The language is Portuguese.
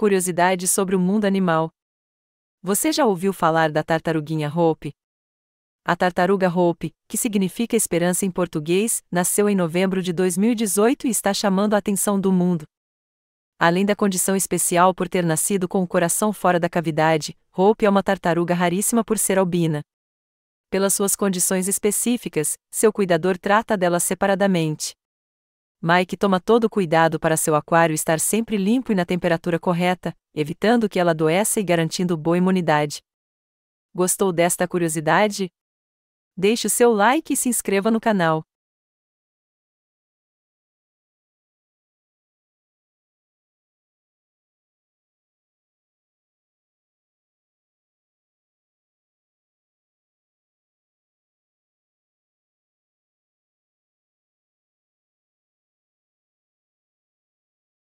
Curiosidades sobre o mundo animal. Você já ouviu falar da tartaruguinha Hope? A tartaruga Hope, que significa esperança em português, nasceu em novembro de 2018 e está chamando a atenção do mundo. Além da condição especial por ter nascido com o coração fora da cavidade, Hope é uma tartaruga raríssima por ser albina. Pelas suas condições específicas, seu cuidador trata dela separadamente. Mike toma todo cuidado para seu aquário estar sempre limpo e na temperatura correta, evitando que ela adoeça e garantindo boa imunidade. Gostou desta curiosidade? Deixe o seu like e se inscreva no canal.